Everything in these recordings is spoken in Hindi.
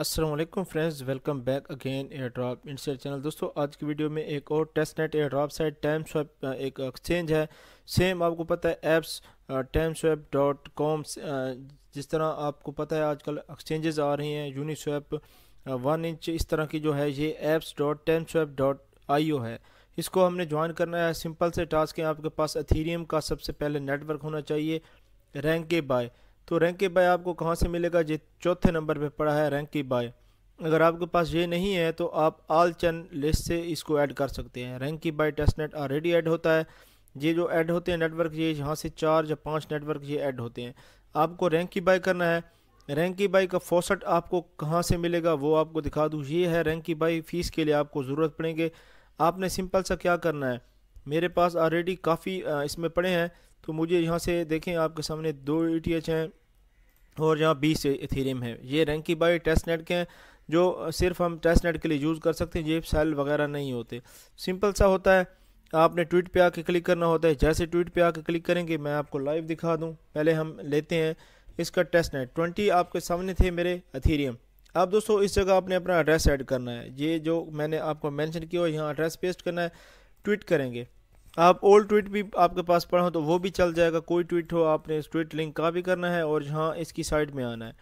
Aslam friends welcome back again air drop insight channel दोस्तों आज की वीडियो में एक और test net air drop site time swap एक एक्सचेंज है सेम आपको पता है apps time swap dot com जिस तरह आपको पता है आजकल एक्सचेंजेस आ रही हैं यूनी स्वैप वन इंच इस तरह की जो है ये apps dot time swap dot I O है इसको हमने ज्वाइन करना है सिंपल से टास्क है आपके पास अथीरियम का सबसे पहले नेटवर्क होना चाहिए रैंक के बाय तो रैंक बाय आपको कहाँ से मिलेगा ये चौथे नंबर पे पड़ा है रैंक बाय अगर आपके पास ये नहीं है तो आप आल चन लिस्ट से इसको ऐड कर सकते हैं रैंक की टेस्ट नेट ऑलरेडी ऐड होता है ये जो ऐड होते हैं नेटवर्क ये यहाँ से चार या पाँच नेटवर्क ये ऐड होते हैं आपको रैंक की बाय करना है रैंक की बाई का फोसट आपको कहाँ से मिलेगा वो आपको दिखा दूँ ये है रैंक की बाई फ़ीस के लिए आपको ज़रूरत पड़ेंगे आपने सिंपल सा क्या करना है मेरे पास ऑलरेडी काफ़ी इसमें पड़े हैं तो मुझे यहाँ से देखें आपके सामने दो ई टी एच हैं और यहाँ बीस इथेरियम है ये रैंकी बाई टेस्ट नेट के हैं जो सिर्फ हम टेस्ट नेट के लिए यूज़ कर सकते हैं ये सेल वगैरह नहीं होते सिंपल सा होता है आपने ट्वीट पे आके क्लिक करना होता है जैसे ट्वीट पे आके क्लिक करेंगे मैं आपको लाइव दिखा दूँ पहले हम लेते हैं इसका टेस्ट नेट ट्वेंटी आपके सामने थे मेरे अथीरियम अब दोस्तों इस जगह आपने अपना एड्रेस ऐड करना है ये जो मैंने आपको मैंशन किया है यहाँ एड्रेस पेस्ट करना है ट्वीट करेंगे आप ओल्ड ट्वीट भी आपके पास पड़ा हो तो वो भी चल जाएगा कोई ट्वीट हो आपने इस ट्वीट लिंक का भी करना है और जहाँ इसकी साइड में आना है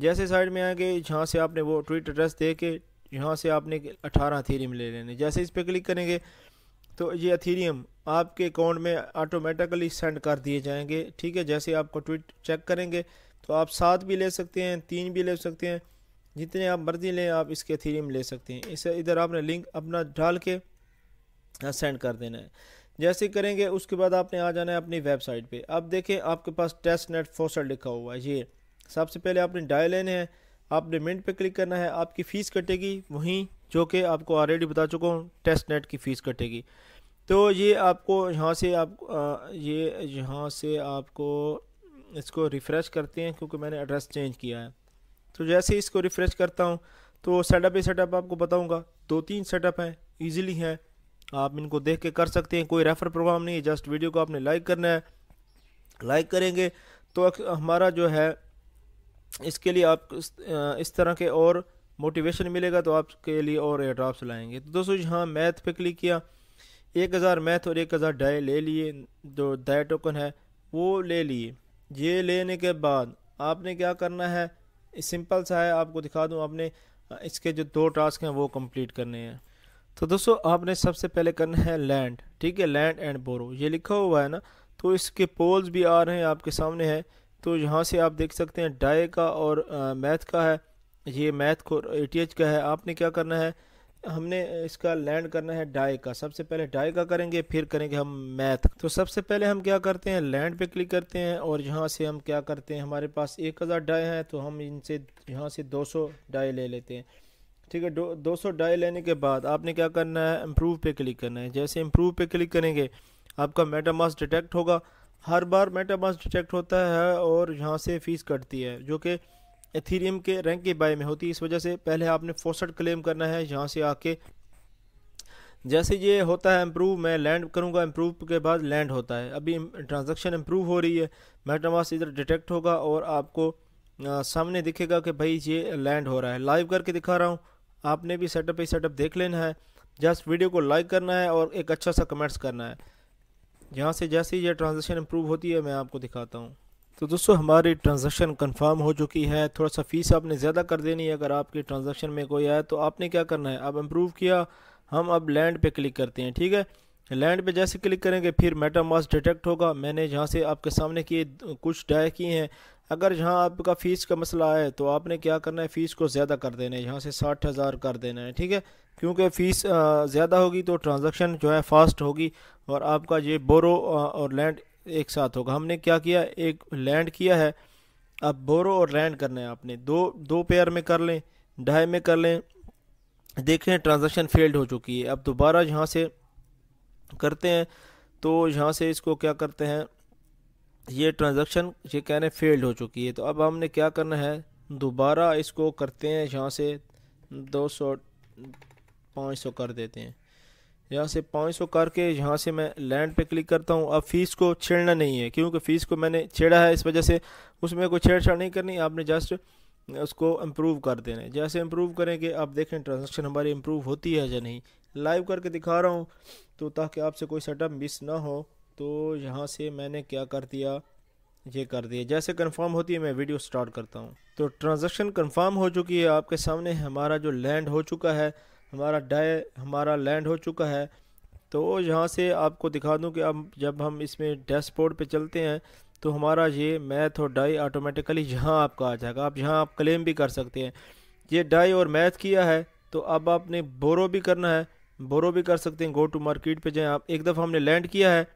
जैसे साइड में आएंगे जहाँ से आपने वो ट्वीट एड्रेस दे के यहाँ से आपने अठारह अथीरियम ले लेने जैसे इस पर क्लिक करेंगे तो ये अथीरियम आपके अकाउंट में ऑटोमेटिकली सेंड कर दिए जाएंगे ठीक है जैसे आपको ट्वीट चेक करेंगे तो आप सात भी ले सकते हैं तीन भी ले सकते हैं जितने आप मर्जी लें आप इसके अथीरियम ले सकते हैं इसे इधर आपने लिंक अपना डाल के सेंड हाँ, कर देना है जैसे करेंगे उसके बाद आपने आ जाना है अपनी वेबसाइट पे अब देखें आपके पास टेस्ट नेट फोसर लिखा हुआ है ये सबसे पहले आपने डायल लेने हैं आपने मिनट पे क्लिक करना है आपकी फ़ीस कटेगी वहीं जो कि आपको ऑलरेडी बता चुका हूँ टेस्ट नेट की फ़ीस कटेगी तो ये आपको यहाँ से आप ये यहाँ से आपको इसको रिफ़्रेश करते हैं क्योंकि मैंने एड्रेस चेंज किया है तो जैसे इसको रिफ़्रेश करता हूँ तो सेटअप ही सेटअप आपको बताऊँगा दो तीन सेटअप हैं ईजिली हैं आप इनको देख के कर सकते हैं कोई रेफर प्रोग्राम नहीं है जस्ट वीडियो को आपने लाइक करना है लाइक करेंगे तो हमारा जो है इसके लिए आप इस तरह के और मोटिवेशन मिलेगा तो आपके लिए और एयर ड्रॉप्स लाएंगे तो दोस्तों यहाँ मैथ पे क्लिक किया एक हज़ार मैथ और एक हज़ार डाई ले लिए जो डाई टोकन है वो ले लिए ये लेने के बाद आपने क्या करना है सिंपल सा है आपको दिखा दूँ आपने इसके जो दो टास्क हैं वो कंप्लीट करने हैं तो दोस्तों आपने सबसे पहले करना है लैंड ठीक है लैंड एंड बोरो ये लिखा हुआ है ना तो इसके पोल्स भी आ रहे हैं आपके सामने हैं तो यहाँ से आप देख सकते हैं डाए का और मैथ का है ये मैथ को ए का है आपने क्या करना है हमने इसका लैंड करना है डाई का सबसे पहले डाई का करेंगे फिर करेंगे हम मैथ तो सबसे पहले हम क्या करते हैं लैंड पे क्लिक करते हैं और यहाँ से हम क्या करते हैं हमारे पास एक हज़ार डाई हैं तो हम इनसे यहाँ से दो सौ डाई ले लेते हैं ठीक है दो सौ डाई लेने के बाद आपने क्या करना है इम्प्रूव पे क्लिक करना है जैसे इम्प्रूव पे क्लिक करेंगे आपका मेटामास डिटेक्ट होगा हर बार मेटामास डिटेक्ट होता है और यहाँ से फ़ीस कटती है जो कि एथीरियम के रैंक के बाय में होती है इस वजह से पहले आपने फोसट क्लेम करना है यहाँ से आके जैसे ये होता है इम्प्रूव मैं लैंड करूँगा इम्प्रूव के बाद लैंड होता है अभी ट्रांजेक्शन इम्प्रूव हो रही है मेटामास इधर डिटेक्ट होगा और आपको सामने दिखेगा कि भाई ये लैंड हो रहा है लाइव करके दिखा रहा हूँ आपने भी सेटअप ही सेटअप देख लेना है जस्ट वीडियो को लाइक करना है और एक अच्छा सा कमेंट्स करना है यहाँ से जैसे ही यह ट्रांजेक्शन इम्प्रूव होती है मैं आपको दिखाता हूँ तो दोस्तों हमारी ट्रांजेक्शन कंफर्म हो चुकी है थोड़ा सा फ़ीस आपने ज़्यादा कर देनी है अगर आपकी ट्रांजेक्शन में कोई आया तो आपने क्या करना है अब इम्प्रूव किया हम अब लैंड पे क्लिक करते हैं ठीक है लैंड पे जैसे क्लिक करेंगे फिर मेटामास डिटेक्ट होगा मैंने जहाँ से आपके सामने किए कुछ डाय किए हैं अगर जहाँ आपका फ़ीस का मसला है तो आपने क्या करना है फ़ीस को ज़्यादा कर देना है यहाँ से साठ हज़ार कर देना है ठीक है क्योंकि फ़ीस ज़्यादा होगी तो ट्रांजैक्शन जो है फास्ट होगी और आपका ये बोरो और लैंड एक साथ होगा हमने क्या किया एक लैंड किया है अब बोरो और लैंड करना है आपने दो दो पेयर में कर लें ढाई में कर लें देखें ट्रांजेक्शन फेल्ड हो चुकी है अब दोबारा यहाँ से करते हैं तो यहाँ से इसको क्या करते हैं ये ट्रांज़ेक्शन ये कह रहे हैं फेल्ड हो चुकी है तो अब हमने क्या करना है दोबारा इसको करते हैं यहाँ से दो सौ पाँच सौ कर देते हैं यहाँ से पाँच सौ करके यहाँ से मैं लैंड पे क्लिक करता हूँ अब फ़ीस को छेड़ना नहीं है क्योंकि फ़ीस को मैंने छेड़ा है इस वजह से उसमें कोई छेड़छाड़ नहीं करनी आपने जस्ट उसको इम्प्रूव कर देना है जैसे इम्प्रूव करें कि आप देखें ट्रांजेक्शन हमारी इम्प्रूव होती है या नहीं लाइव करके दिखा रहा हूँ तो ताकि आपसे कोई सेटअप मिस ना हो तो यहाँ से मैंने क्या कर दिया ये कर दिया जैसे कंफर्म होती है मैं वीडियो स्टार्ट करता हूँ तो ट्रांजैक्शन कंफर्म हो चुकी है आपके सामने हमारा जो लैंड हो चुका है हमारा डाय हमारा लैंड हो चुका है तो यहाँ से आपको दिखा दूँ कि अब जब हम इसमें डैशबोर्ड पे चलते हैं तो हमारा ये मैथ और डाई ऑटोमेटिकली यहाँ आपका आ जाएगा आप यहाँ आप क्लेम भी कर सकते हैं ये डाई और मैथ किया है तो अब आपने बोरो भी करना है बोरो भी कर सकते हैं गो टू मार्केट पे जाएं आप एक दफ़ा हमने लैंड किया है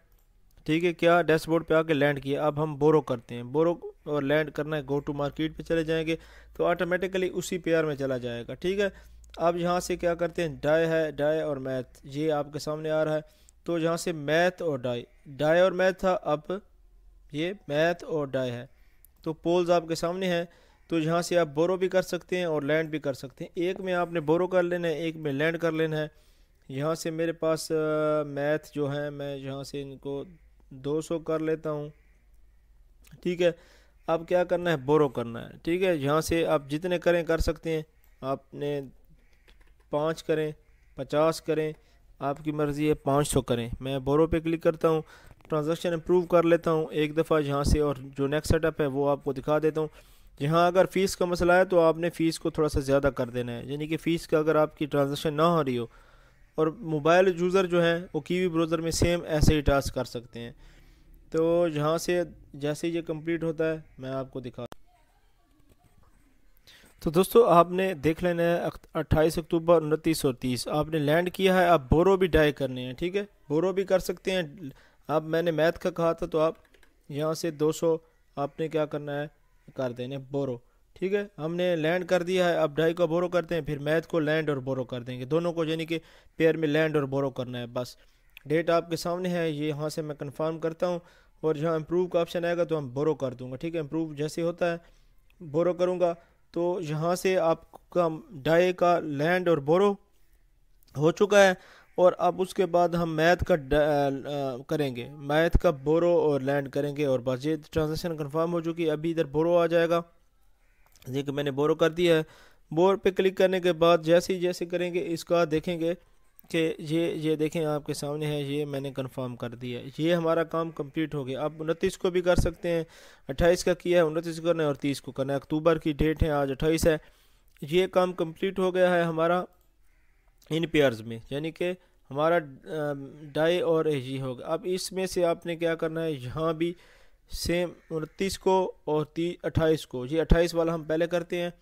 ठीक है क्या डैशबोर्ड पे आके लैंड किया अब हम बोरो करते हैं बोरो और लैंड करना है गो टू मार्केट पे चले जाएंगे तो ऑटोमेटिकली उसी पेयर में चला जाएगा ठीक है अब यहाँ से क्या करते हैं डाई है डाई और मैथ ये आपके सामने आ रहा है तो यहाँ से मैथ और डाई डाई और मैथ था अब ये मैथ और डाई है तो पोल्स आपके सामने हैं तो यहाँ से आप बोरो भी कर सकते हैं और लैंड भी कर सकते हैं एक में आपने बोरो कर लेना है एक में लैंड कर लेना है यहाँ से मेरे पास मैथ जो है मैं यहाँ से इनको दो सौ कर लेता हूँ ठीक है अब क्या करना है बोरो करना है ठीक है यहाँ से आप जितने करें कर सकते हैं आपने पाँच करें पचास करें आपकी मर्ज़ी है पाँच सौ करें मैं बोरो पे क्लिक करता हूँ ट्रांजैक्शन इम्प्रूव कर लेता हूँ एक दफ़ा यहाँ से और जो नेक्स्ट सेटअप है वो आपको दिखा देता हूँ यहाँ अगर फ़ीस का मसला है तो आपने फ़ीस को थोड़ा सा ज़्यादा कर देना है यानी कि फ़ीस का अगर आपकी ट्रांजेक्शन ना हो रही हो और मोबाइल यूज़र जो हैं वो कीवी ब्राउज़र में सेम ऐसे ही टास्क कर सकते हैं तो यहाँ से जैसे ये कंप्लीट होता है मैं आपको दिखा तो दोस्तों आपने देख लेना है अट्ठाईस अक्टूबर उनतीस सौ तीस आपने लैंड किया है आप बोरो भी डाई करने हैं ठीक है बोरो भी कर सकते हैं आप मैंने मैथ का कहा था तो आप यहाँ से दो सौ आपने क्या करना है कर देने बोरो ठीक है हमने लैंड कर दिया है अब ढाई को बोरो करते हैं फिर मैथ को लैंड और बोरो कर देंगे दोनों को यानी कि पेयर में लैंड और बोरो करना है बस डेट आपके सामने है ये यहाँ से मैं कन्फर्म करता हूँ और जहाँ इम्प्रूव का ऑप्शन आएगा तो हम बोरो कर दूँगा ठीक है इम्प्रूव जैसे होता है बोरो करूँगा तो यहाँ से आपका डाई का लैंड और बोरो हो चुका है और अब उसके बाद हम मैथ का आ, करेंगे मैथ का बोरो और लैंड करेंगे और बस ये ट्रांजेक्शन कन्फर्म हो चुकी है अभी इधर बोरो आ जाएगा देखिए मैंने बोरो कर दिया है बोर पे क्लिक करने के बाद जैसे ही जैसे करेंगे इसका देखेंगे कि ये ये देखें आपके सामने है ये मैंने कंफर्म कर दिया ये हमारा काम कंप्लीट हो गया आप उनतीस को भी कर सकते हैं अट्ठाईस का किया है उनतीस को करना है और तीस को करना है अक्टूबर की डेट है आज अट्ठाईस है ये काम कंप्लीट हो गया है हमारा इन पेयर्स में यानी कि हमारा डाई और एजी होगा अब इसमें से आपने क्या करना है यहाँ भी सेम उनतीस को और तीस अट्ठाईस को जी अट्ठाईस वाला हम पहले करते हैं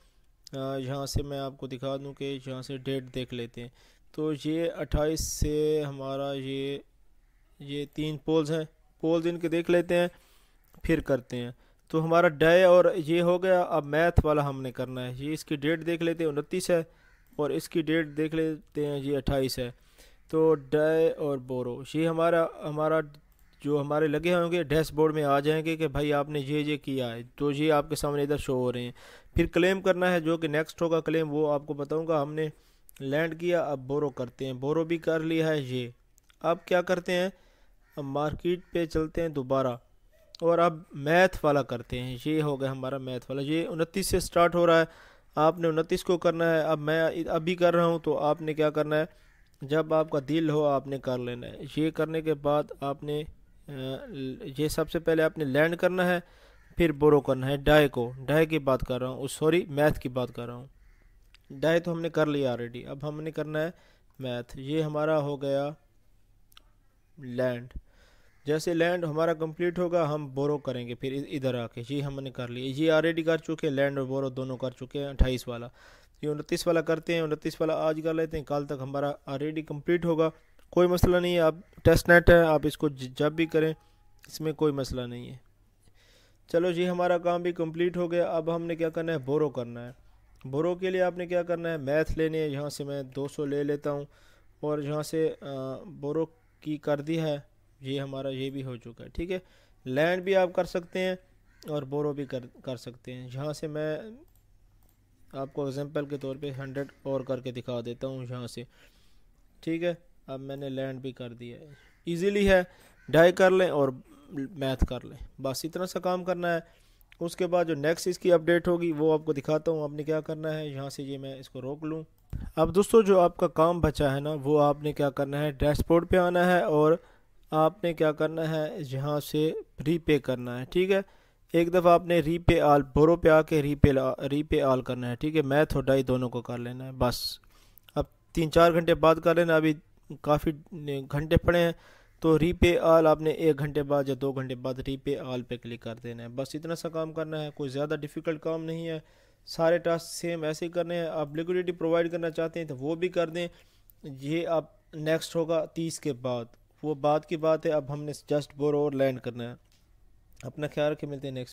यहाँ से मैं आपको दिखा दूँ कि यहाँ से डेट देख लेते हैं तो ये अट्ठाईस से हमारा ये ये तीन पोल्स हैं पोल्स इनके देख लेते हैं फिर करते हैं तो हमारा डे और ये हो गया अब मैथ वाला हमने करना है ये इसकी डेट देख लेते हैं उनतीस है और इसकी डेट देख लेते हैं ये अट्ठाईस है तो डे और बोरो ये हमारा हमारा जो हमारे लगे होंगे डैशबोर्ड में आ जाएंगे कि भाई आपने ये ये किया है तो ये आपके सामने इधर शो हो रहे हैं फिर क्लेम करना है जो कि नेक्स्ट होगा क्लेम वो आपको बताऊंगा हमने लैंड किया अब बोरो करते हैं बोरो भी कर लिया है ये अब क्या करते हैं अब मार्केट पे चलते हैं दोबारा और अब मैथ वाला करते हैं ये हो गया हमारा मैथ वाला ये उनतीस से स्टार्ट हो रहा है आपने उनतीस को करना है अब मैं अभी कर रहा हूँ तो आपने क्या करना है जब आपका दिल हो आपने कर लेना है ये करने के बाद आपने ये सबसे पहले आपने लैंड करना है फिर बोरो करना है डाई को डाई की बात कर रहा हूँ सॉरी मैथ की बात कर रहा हूँ डाई तो हमने कर लिया ऑलरेडी अब हमने करना है मैथ ये हमारा हो गया लैंड जैसे लैंड हमारा कंप्लीट होगा हम बोरो करेंगे फिर इधर आके ये हमने कर लिया ये ऑलरेडी कर चुके हैं लैंड और बोरो दोनों कर चुके हैं अट्ठाईस वाला ये उनतीस वाला करते हैं उनतीस वाला आज कर लेते हैं कल तक हमारा ऑलरेडी कंप्लीट होगा कोई मसला नहीं है आप टेस्ट नेट है आप इसको जब भी करें इसमें कोई मसला नहीं है चलो जी हमारा काम भी कंप्लीट हो गया अब हमने क्या करना है बोरो करना है बोरो के लिए आपने क्या करना है मैथ लेने है यहाँ से मैं 200 ले लेता हूँ और यहाँ से बोरो की कर दी है ये हमारा ये भी हो चुका है ठीक है लैंड भी आप कर सकते हैं और बोरो भी कर कर सकते हैं यहाँ से मैं आपको एग्जांपल के तौर पे हंड्रेड और करके दिखा देता हूँ यहाँ से ठीक है अब मैंने लैंड भी कर दिया है ईजीली है डाई कर लें और मैथ कर लें बस इतना सा काम करना है उसके बाद जो नेक्स्ट इसकी अपडेट होगी वो आपको दिखाता हूँ आपने क्या करना है यहाँ से ये मैं इसको रोक लूँ अब दोस्तों जो आपका काम बचा है ना वो आपने क्या करना है डैशबोर्ड पे आना है और आपने क्या करना है यहाँ से रीपे करना है ठीक है एक दफ़ा आपने रीपे आल बोरो पे आके रीपे रीपे आल करना है ठीक है मैथ और डाई दोनों को कर लेना है बस अब तीन चार घंटे बाद कर लेना अभी काफ़ी घंटे पड़े हैं तो रीपे आल आपने एक घंटे बाद या दो घंटे बाद रीपे आल पे क्लिक कर देना है बस इतना सा काम करना है कोई ज़्यादा डिफ़िकल्ट काम नहीं है सारे टास्क सेम ऐसे ही करने हैं आप लिक्विडिटी प्रोवाइड करना चाहते हैं तो वो भी कर दें ये आप नेक्स्ट होगा तीस के बाद वो बाद की बात है अब हमने जस्ट बोर और लैंड करना है अपना ख्याल रखें मिलते हैं नेक्स्ट